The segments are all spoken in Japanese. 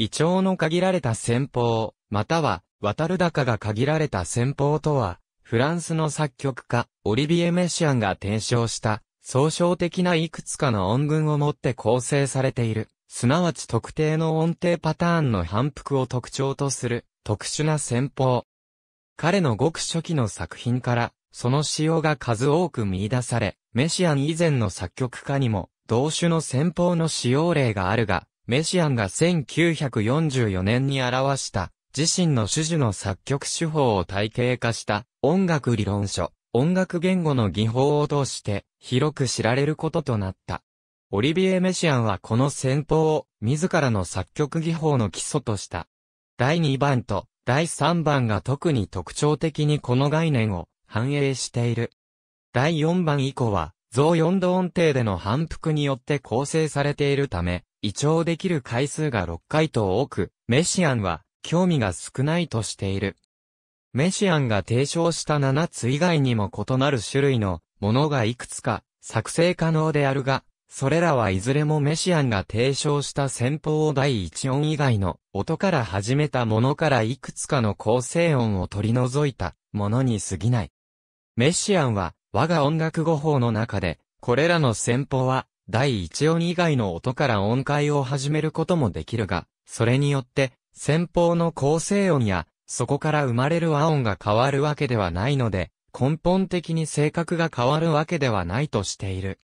胃腸の限られた戦法、または、渡る高が限られた戦法とは、フランスの作曲家、オリビエ・メシアンが提唱した、総称的ないくつかの音群をもって構成されている、すなわち特定の音程パターンの反復を特徴とする、特殊な戦法。彼のごく初期の作品から、その仕様が数多く見出され、メシアン以前の作曲家にも、同種の戦法の使用例があるが、メシアンが1944年に表した自身の種々の作曲手法を体系化した音楽理論書、音楽言語の技法を通して広く知られることとなった。オリビエ・メシアンはこの戦法を自らの作曲技法の基礎とした。第2番と第3番が特に特徴的にこの概念を反映している。第4番以降は増4度音程での反復によって構成されているため、胃腸できる回数が6回と多く、メシアンは興味が少ないとしている。メシアンが提唱した7つ以外にも異なる種類のものがいくつか作成可能であるが、それらはいずれもメシアンが提唱した戦法を第1音以外の音から始めたものからいくつかの構成音を取り除いたものに過ぎない。メシアンは我が音楽語法の中で、これらの戦法は第一音以外の音から音階を始めることもできるが、それによって、先方の構成音や、そこから生まれる和音が変わるわけではないので、根本的に性格が変わるわけではないとしている。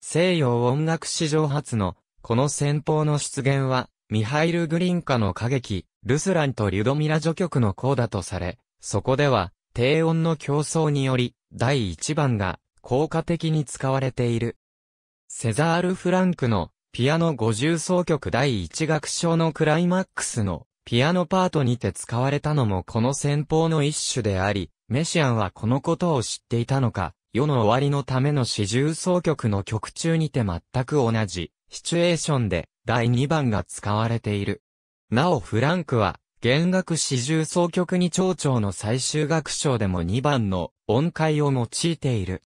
西洋音楽史上初の、この先方の出現は、ミハイル・グリンカの歌劇、ルスランとリュドミラ序曲の項だとされ、そこでは、低音の競争により、第1番が、効果的に使われている。セザール・フランクのピアノ五重奏曲第1楽章のクライマックスのピアノパートにて使われたのもこの戦法の一種であり、メシアンはこのことを知っていたのか、世の終わりのための四重奏曲の曲中にて全く同じシチュエーションで第2番が使われている。なおフランクは、弦楽四重奏曲に長々の最終楽章でも2番の音階を用いている。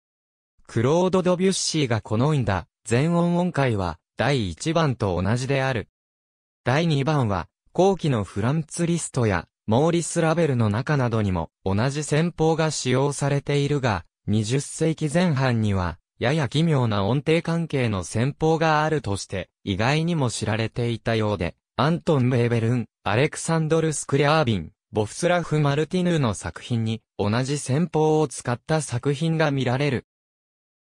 クロード・ドビュッシーが好んだ全音音階は第1番と同じである。第2番は後期のフランツリストやモーリス・ラベルの中などにも同じ戦法が使用されているが、20世紀前半にはやや奇妙な音程関係の戦法があるとして意外にも知られていたようで、アントン・ェーベルン、アレクサンドル・スクリャービン、ボフスラフ・マルティヌーの作品に同じ戦法を使った作品が見られる。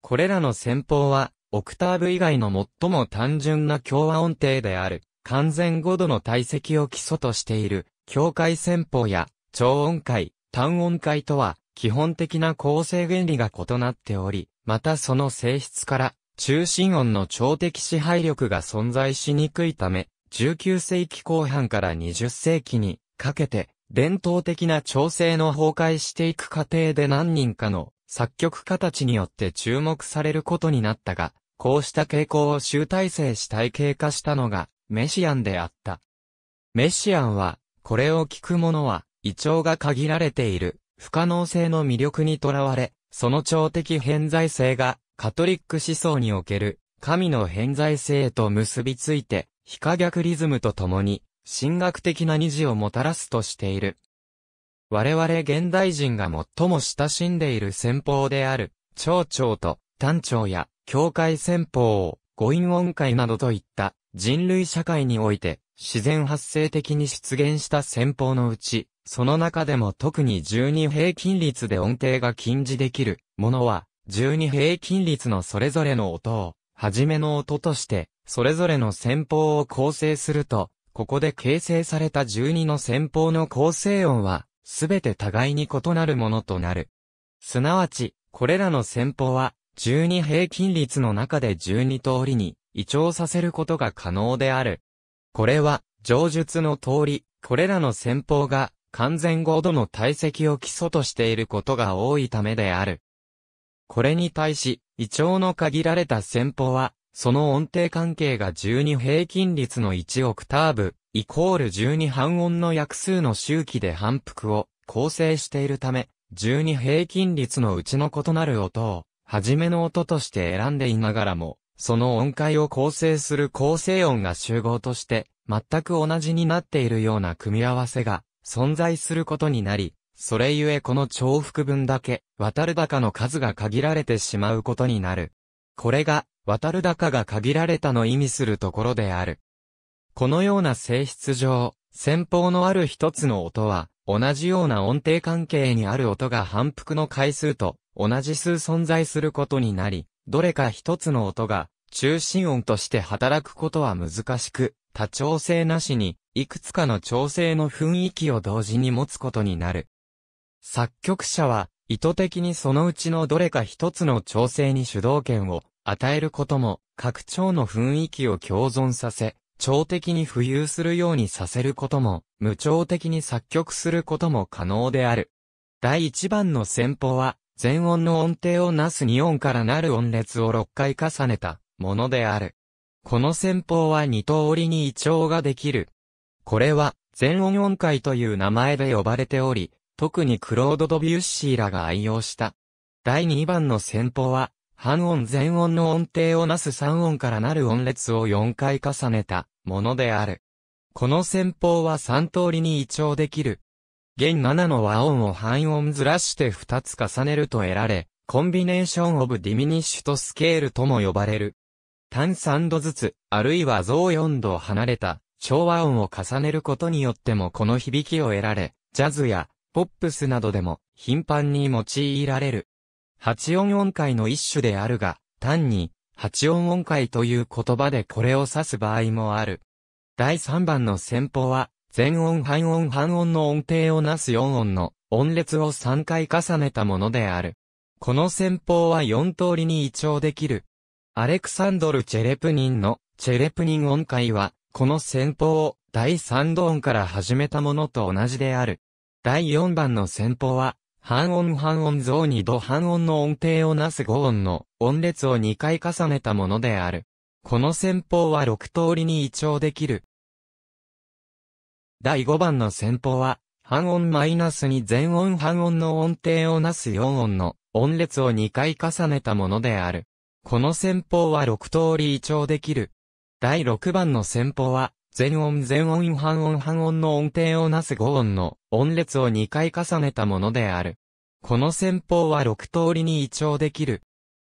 これらの戦法はオクターブ以外の最も単純な共和音程である、完全5度の体積を基礎としている、境界戦法や、超音階、単音階とは、基本的な構成原理が異なっており、またその性質から、中心音の超的支配力が存在しにくいため、19世紀後半から20世紀にかけて、伝統的な調整の崩壊していく過程で何人かの作曲家たちによって注目されることになったが、こうした傾向を集大成し体系化したのが、メシアンであった。メシアンは、これを聞く者は、胃腸が限られている、不可能性の魅力にとらわれ、その超的偏在性が、カトリック思想における、神の偏在性へと結びついて、非可逆リズムとともに、神学的な二次をもたらすとしている。我々現代人が最も親しんでいる戦法である、蝶々と単調や、境界戦法、語音音階などといった人類社会において自然発生的に出現した戦法のうち、その中でも特に12平均率で音程が禁じできるものは、12平均率のそれぞれの音を、はじめの音として、それぞれの戦法を構成すると、ここで形成された12の戦法の構成音は、すべて互いに異なるものとなる。すなわち、これらの戦法は、12平均率の中で12通りに移調させることが可能である。これは、上述の通り、これらの戦法が完全合度の体積を基礎としていることが多いためである。これに対し、胃腸の限られた戦法は、その音程関係が12平均率の1オクターブ、イコール12半音の約数の周期で反復を構成しているため、12平均率のうちの異なる音を初めの音として選んでいながらも、その音階を構成する構成音が集合として、全く同じになっているような組み合わせが存在することになり、それゆえこの重複分だけ、渡る高の数が限られてしまうことになる。これが、渡る高が限られたの意味するところである。このような性質上、先方のある一つの音は、同じような音程関係にある音が反復の回数と、同じ数存在することになり、どれか一つの音が中心音として働くことは難しく、多調整なしに、いくつかの調整の雰囲気を同時に持つことになる。作曲者は、意図的にそのうちのどれか一つの調整に主導権を与えることも、拡張の雰囲気を共存させ、調的に浮遊するようにさせることも、無調的に作曲することも可能である。第一番の戦法は、全音の音程をなす2音からなる音列を6回重ねたものである。この戦法は2通りに移調ができる。これは、全音音階という名前で呼ばれており、特にクロード・ドビュッシーらが愛用した。第2番の戦法は、半音全音の音程をなす3音からなる音列を4回重ねたものである。この戦法は3通りに移調できる。弦7の和音を半音ずらして2つ重ねると得られ、コンビネーションオブディミニッシュとスケールとも呼ばれる。単3度ずつ、あるいは増4度離れた、調和音を重ねることによってもこの響きを得られ、ジャズやポップスなどでも頻繁に用いられる。8音音階の一種であるが、単に8音音階という言葉でこれを指す場合もある。第3番の戦法は、全音半音半音の音程をなす4音の音列を3回重ねたものである。この戦法は4通りに移調できる。アレクサンドル・チェレプニンのチェレプニン音階は、この戦法を第3度音から始めたものと同じである。第4番の戦法は、半音半音増2度半音の音程をなす5音の音列を2回重ねたものである。この戦法は6通りに移調できる。第5番の戦法は、半音マイナスに全音半音の音程をなす4音の音列を2回重ねたものである。この戦法は6通り移調できる。第6番の戦法は、全音全音半音半音の音程をなす5音の音列を2回重ねたものである。この戦法は6通りに移調できる。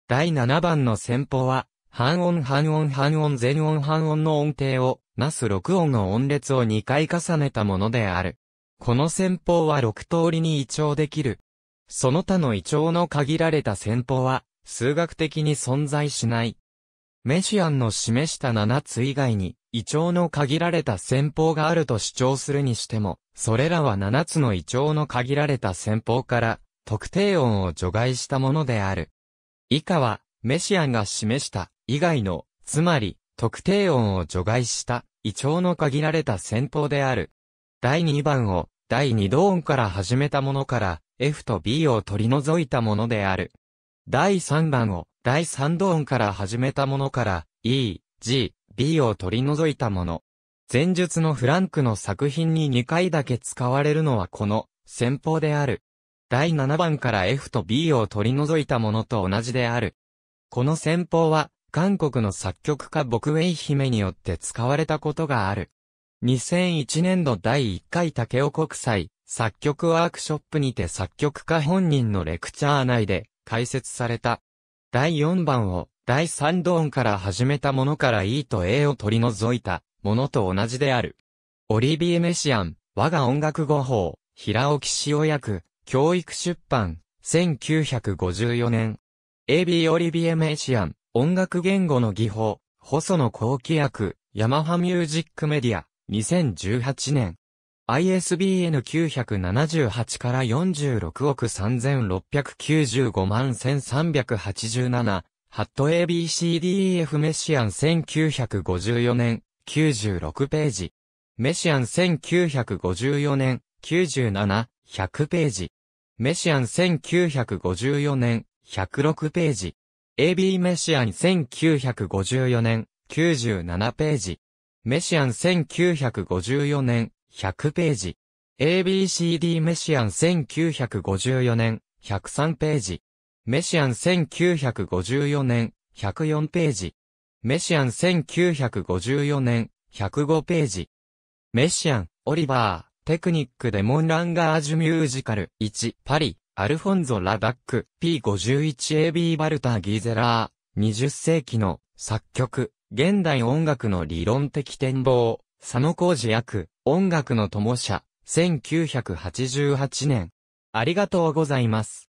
第7番の戦法は、半音半音半音全音半音の音程をなす6音の音列を2回重ねたものである。この戦法は6通りに移調できる。その他の移調の限られた戦法は、数学的に存在しない。メシアンの示した7つ以外に、胃腸の限られた戦法があると主張するにしても、それらは7つの胃腸の限られた戦法から、特定音を除外したものである。以下は、メシアンが示した、以外の、つまり、特定音を除外した、胃腸の限られた戦法である。第2番を、第二度音から始めたものから、F と B を取り除いたものである。第3番を、第三度音から始めたものから、E、G、B を取り除いたもの。前述のフランクの作品に2回だけ使われるのはこの、戦法である。第7番から F と B を取り除いたものと同じである。この戦法は、韓国の作曲家ボクウェイ姫によって使われたことがある。2001年度第1回竹尾国際作曲ワークショップにて作曲家本人のレクチャー内で解説された。第4番を第3ドーンから始めたものから E と A を取り除いたものと同じである。オリビエ・メシアン、我が音楽語法、平尾岸尾役、教育出版、1954年。AB オリビエ・メシアン、音楽言語の技法、細野幸輝役、ヤマハミュージックメディア、2018年。ISBN 978から46億3695万1387、ハット ABCDEF メシアン1954年、96ページ。メシアン1954年、97、100ページ。メシアン1954年、106ページ。AB メシアン1954年、97ページ。メシアン1954年、100ページ。ABCD メシアン1954年、103ページ。メシアン1954年、104ページ。メシアン1954年、105ページ。メシアン、オリバー、テクニックデモンランガージュミュージカル1、パリ。アルフォンゾ・ラバック、P51AB バルター・ギーゼラー、20世紀の作曲、現代音楽の理論的展望、佐野浩二役、音楽の友者、1988年。ありがとうございます。